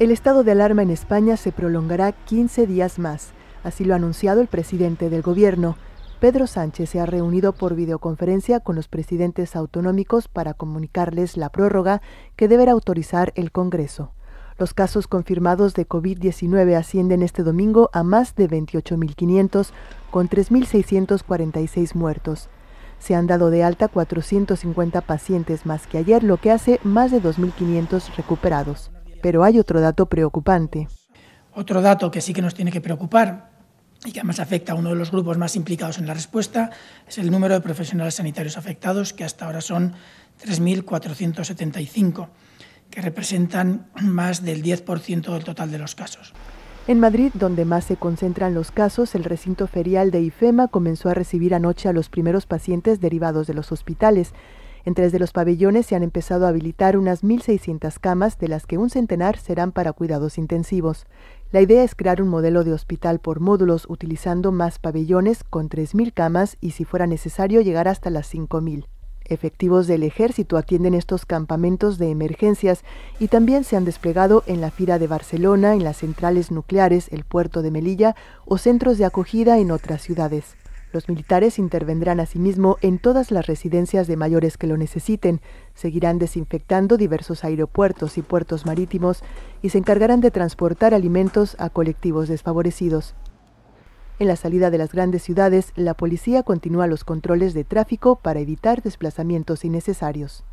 El estado de alarma en España se prolongará 15 días más, así lo ha anunciado el presidente del gobierno. Pedro Sánchez se ha reunido por videoconferencia con los presidentes autonómicos para comunicarles la prórroga que deberá autorizar el Congreso. Los casos confirmados de COVID-19 ascienden este domingo a más de 28.500, con 3.646 muertos. Se han dado de alta 450 pacientes más que ayer, lo que hace más de 2.500 recuperados. Pero hay otro dato preocupante. Otro dato que sí que nos tiene que preocupar y que además afecta a uno de los grupos más implicados en la respuesta es el número de profesionales sanitarios afectados, que hasta ahora son 3.475, que representan más del 10% del total de los casos. En Madrid, donde más se concentran los casos, el recinto ferial de IFEMA comenzó a recibir anoche a los primeros pacientes derivados de los hospitales. En tres de los pabellones se han empezado a habilitar unas 1.600 camas, de las que un centenar serán para cuidados intensivos. La idea es crear un modelo de hospital por módulos utilizando más pabellones con 3.000 camas y si fuera necesario llegar hasta las 5.000. Efectivos del ejército atienden estos campamentos de emergencias y también se han desplegado en la Fira de Barcelona, en las centrales nucleares, el puerto de Melilla o centros de acogida en otras ciudades. Los militares intervendrán asimismo en todas las residencias de mayores que lo necesiten, seguirán desinfectando diversos aeropuertos y puertos marítimos y se encargarán de transportar alimentos a colectivos desfavorecidos. En la salida de las grandes ciudades, la policía continúa los controles de tráfico para evitar desplazamientos innecesarios.